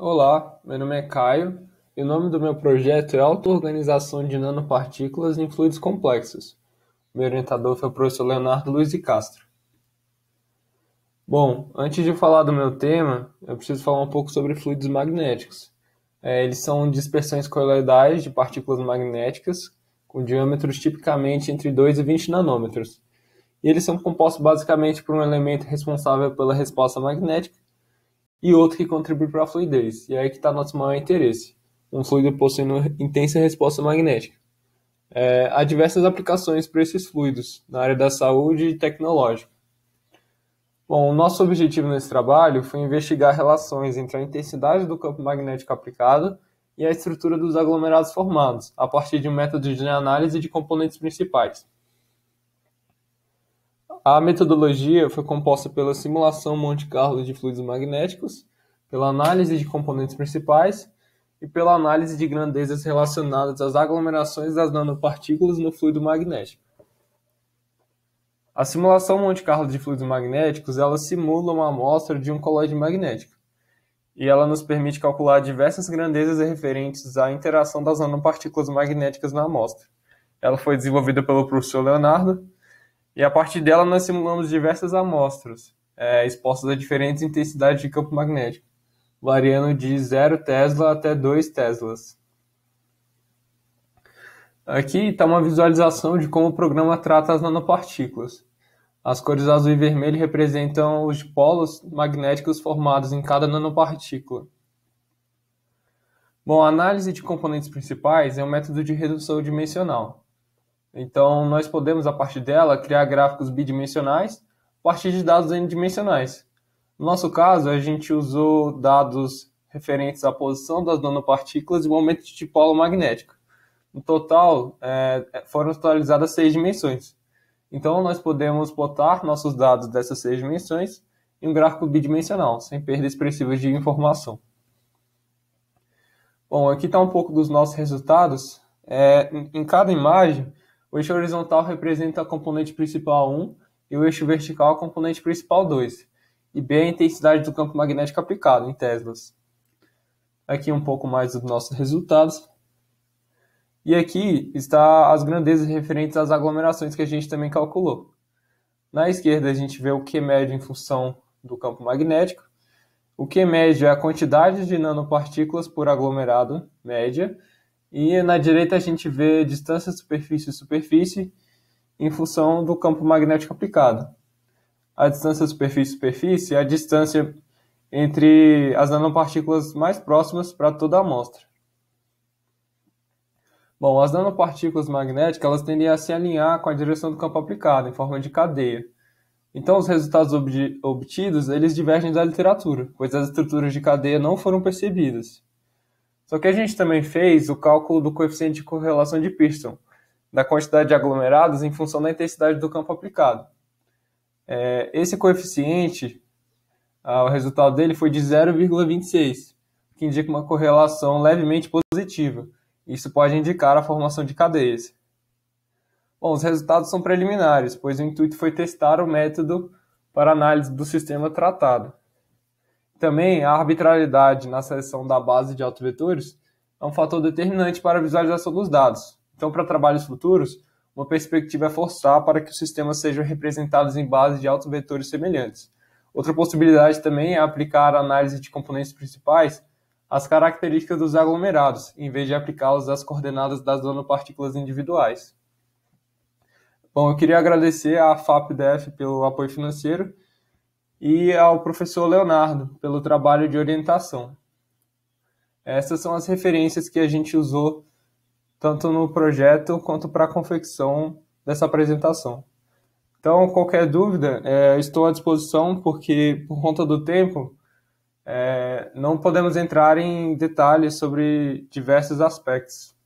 Olá, meu nome é Caio e o nome do meu projeto é Autoorganização de Nanopartículas em Fluidos Complexos. Meu orientador foi o professor Leonardo Luiz de Castro. Bom, antes de falar do meu tema, eu preciso falar um pouco sobre fluidos magnéticos. É, eles são dispersões coloidais de partículas magnéticas com diâmetros tipicamente entre 2 e 20 nanômetros. E eles são compostos basicamente por um elemento responsável pela resposta magnética e outro que contribui para a fluidez. E é aí que está nosso maior interesse. Um fluido possuindo intensa resposta magnética. É, há diversas aplicações para esses fluidos na área da saúde e tecnológica. Bom, o nosso objetivo nesse trabalho foi investigar relações entre a intensidade do campo magnético aplicado e a estrutura dos aglomerados formados, a partir de um método de análise de componentes principais. A metodologia foi composta pela simulação Monte Carlo de fluidos magnéticos, pela análise de componentes principais e pela análise de grandezas relacionadas às aglomerações das nanopartículas no fluido magnético. A simulação Monte Carlo de fluidos magnéticos, ela simula uma amostra de um colóide magnético, e ela nos permite calcular diversas grandezas referentes à interação das nanopartículas magnéticas na amostra. Ela foi desenvolvida pelo professor Leonardo e a partir dela nós simulamos diversas amostras é, expostas a diferentes intensidades de campo magnético, variando de 0 Tesla até 2 Teslas. Aqui está uma visualização de como o programa trata as nanopartículas. As cores azul e vermelho representam os polos magnéticos formados em cada nanopartícula. Bom, a análise de componentes principais é um método de redução dimensional, então, nós podemos, a partir dela, criar gráficos bidimensionais a partir de dados n-dimensionais. No nosso caso, a gente usou dados referentes à posição das nanopartículas e momento de dipolo magnético. No total, é, foram totalizadas seis dimensões. Então, nós podemos botar nossos dados dessas seis dimensões em um gráfico bidimensional, sem perda expressiva de informação. Bom, aqui está um pouco dos nossos resultados. É, em cada imagem, o eixo horizontal representa a componente principal 1 e o eixo vertical a é componente principal 2. E B é a intensidade do campo magnético aplicado, em Teslas. Aqui um pouco mais dos nossos resultados. E aqui está as grandezas referentes às aglomerações que a gente também calculou. Na esquerda a gente vê o Q médio em função do campo magnético. O Q médio é a quantidade de nanopartículas por aglomerado média, e na direita a gente vê distância superfície-superfície em função do campo magnético aplicado. A distância superfície-superfície é a distância entre as nanopartículas mais próximas para toda a amostra. Bom, as nanopartículas magnéticas elas tendem a se alinhar com a direção do campo aplicado, em forma de cadeia. Então, os resultados obtidos eles divergem da literatura, pois as estruturas de cadeia não foram percebidas. Só que a gente também fez o cálculo do coeficiente de correlação de Pearson, da quantidade de aglomerados em função da intensidade do campo aplicado. É, esse coeficiente, ah, o resultado dele foi de 0,26, que indica uma correlação levemente positiva. Isso pode indicar a formação de cadeias. Bom, os resultados são preliminares, pois o intuito foi testar o método para análise do sistema tratado. Também a arbitrariedade na seleção da base de autovetores é um fator determinante para a visualização dos dados. Então, para trabalhos futuros, uma perspectiva é forçar para que os sistemas sejam representados em bases de autovetores semelhantes. Outra possibilidade também é aplicar a análise de componentes principais às características dos aglomerados, em vez de aplicá-los às coordenadas das nanopartículas individuais. Bom, eu queria agradecer à FAPDF pelo apoio financeiro e ao professor Leonardo pelo trabalho de orientação. Essas são as referências que a gente usou tanto no projeto quanto para a confecção dessa apresentação. Então, qualquer dúvida, é, estou à disposição, porque por conta do tempo, é, não podemos entrar em detalhes sobre diversos aspectos.